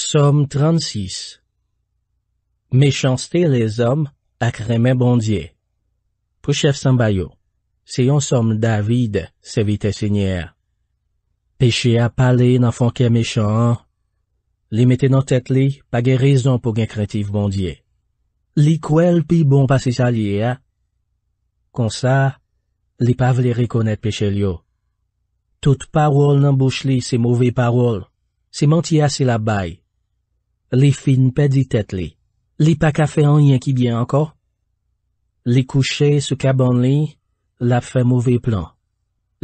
SOM 36 Mèchanstè lè zòm ak remè bondye. Pouchef san bayo, se yon som David se vitè sènyè. Peche a pale nan fonke mechan. Li metè nan tèt li, pa ge rezon pou gen kretiv bondye. Li kouel pi bon pasè salye a. Kon sa, li pav lè rekonèt peche li yo. Tout parol nan bouch li se mouvè parol, se mantia se la baye. Li fin pè di tèt li. Li pa kafe an yen ki byen anko. Li kouche sou kaban li, la fè mouvè plan.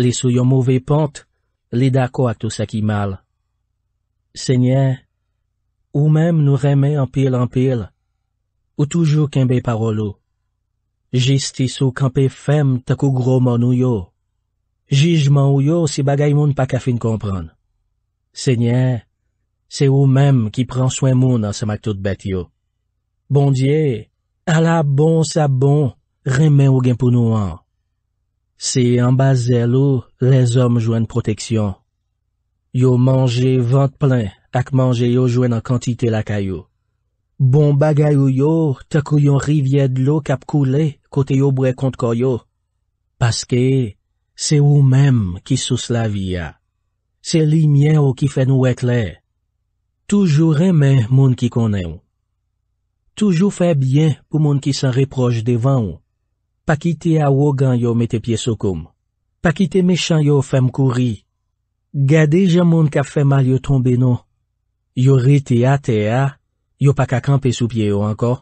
Li sou yon mouvè pante, li dako ak tou sakimal. Senyè, ou mèm nou remè anpil-anpil, ou toujou kèmbe parolou. Jistis ou kèmpe fèm takou gròman ou yo. Jijman ou yo si bagay moun pa kafe n'kompran. Senyè, Se ou mem ki pran swen moun an semak tout bet yo. Bondye, ala bon sa bon, remen ou genpounou an. Se yon bazel ou, les om jwen proteksyon. Yo manje vant plen ak manje yo jwen an kantite lakay yo. Bon bagay ou yo, takou yon rivyed lou kap koule kote yo bre kont koyo. Paske, se ou mem ki sous la viya. Se li mien ou ki fen ou ekle. Toujou remè moun ki konè ou. Toujou fè byen pou moun ki san reproj devan ou. Pa ki te awogan yo metepye soukoum. Pa ki te mechan yo fèm kouri. Gade jan moun ka fèm al yo trombe nou. Yo re te a te a, yo pa ka kampè sou pie yo anko.